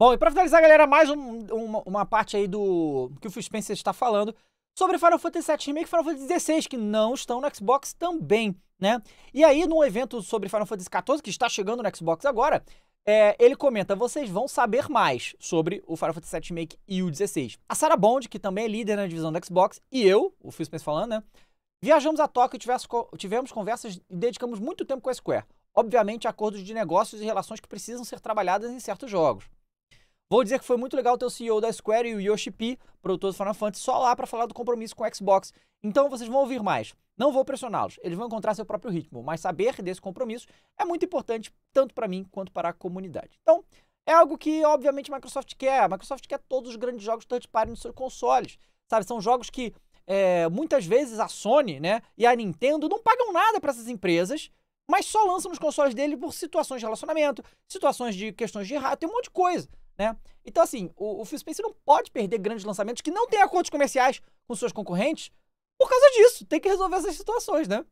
Bom, e para finalizar, galera, mais um, uma, uma, parte aí do que o Phil Spencer está falando sobre Final Fantasy VII Remake e Final Fantasy XVI, que não estão no Xbox também, né? E aí, num evento sobre Final Fantasy XIV, que está chegando no Xbox agora, é, ele comenta, vocês vão saber mais sobre o Final Fantasy VII Remake e o XVI. A Sarah Bond, que também é líder na divisão do Xbox, e eu, o Phil Spencer falando, né? Viajamos a Tóquio, e tivemos conversas e dedicamos muito tempo com a Square. Obviamente, acordos de negócios e relações que precisam ser trabalhadas em certos jogos. Vou dizer que foi muito legal ter o CEO da Square e o Yoshi P, produtor do Final Fantasy, só lá para falar do compromisso com o Xbox. Então vocês vão ouvir mais. Não vou pressioná-los, eles vão encontrar seu próprio ritmo, mas saber desse compromisso é muito importante tanto para mim quanto para a comunidade. Então, é algo que obviamente a Microsoft quer. A Microsoft quer todos os grandes jogos third party nos seus consoles. Sabe, são jogos que é, muitas vezes a Sony, né, e a Nintendo não pagam nada para essas empresas, mas só lançam nos consoles dele por situações de relacionamento, situações de questões de rato, tem um monte de coisa. Né? Então, assim, o, o Phil Spencer não pode perder grandes lançamentos que não têm acordos comerciais com seus concorrentes por causa disso. Tem que resolver essas situações, né?